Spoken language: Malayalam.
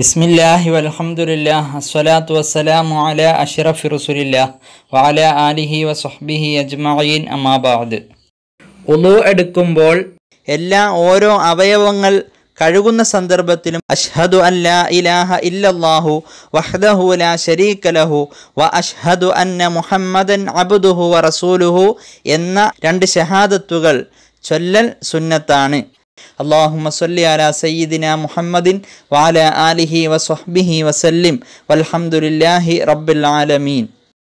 ബിസ്മില്ലാഹി വലഹമുല്ല അസ്വലാത്തു വസ്സലാമു അല അഷ്റഫി റസുലില്ല വാല ആലിഹി വസ്ബിഹി അജ്മീൻ അമാബാദ് ഉളു എടുക്കുമ്പോൾ എല്ലാ ഓരോ അവയവങ്ങൾ കഴുകുന്ന സന്ദർഭത്തിലും അഷ്ഹദു അല്ല ഇലാഹ ഇല്ലല്ലാഹു വഹ്ദഹു ഷരീഖലഹു ലഹു വ അഷ്ഹദു അന്ന മുഹമ്മദൻ അബുദുഹു വ റസൂലുഹു എന്ന രണ്ട് ഷഹാദത്തുകൾ ചൊല്ലൽ സുന്നത്താണ് اللهم صل على سيدنا محمد وعلى آله وصحبه وسلم والحمد لله رب العالمين